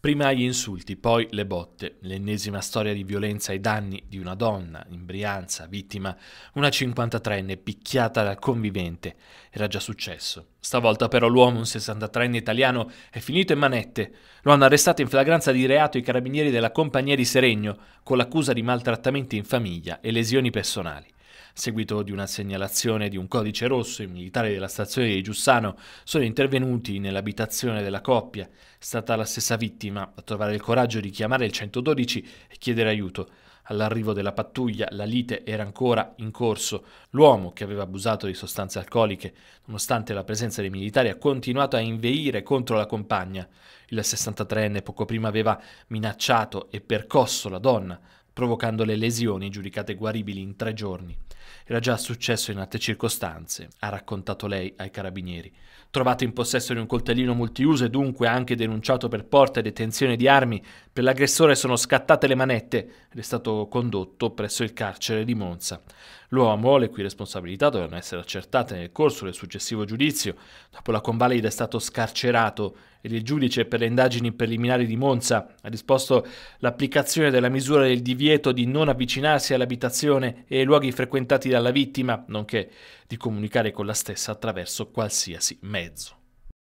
Prima gli insulti, poi le botte, l'ennesima storia di violenza ai danni di una donna in Brianza, vittima, una 53enne picchiata dal convivente. Era già successo. Stavolta però l'uomo, un 63enne italiano, è finito in manette. Lo hanno arrestato in flagranza di reato i carabinieri della compagnia di Seregno, con l'accusa di maltrattamenti in famiglia e lesioni personali seguito di una segnalazione di un codice rosso, i militari della stazione di Giussano sono intervenuti nell'abitazione della coppia. È stata la stessa vittima a trovare il coraggio di chiamare il 112 e chiedere aiuto. All'arrivo della pattuglia la lite era ancora in corso. L'uomo, che aveva abusato di sostanze alcoliche, nonostante la presenza dei militari, ha continuato a inveire contro la compagna. Il 63enne poco prima aveva minacciato e percosso la donna, provocando le lesioni giudicate guaribili in tre giorni. Era già successo in altre circostanze, ha raccontato lei ai carabinieri. Trovato in possesso di un coltellino multiuso e dunque anche denunciato per porta e detenzione di armi, per l'aggressore sono scattate le manette ed è stato condotto presso il carcere di Monza. L'uomo, le cui responsabilità dovevano essere accertate nel corso del successivo giudizio, dopo la convalida è stato scarcerato ed il giudice per le indagini preliminari di Monza ha disposto l'applicazione della misura del divieto di non avvicinarsi all'abitazione e ai luoghi frequentati dalla vittima, nonché di comunicare con la stessa attraverso qualsiasi mezzo.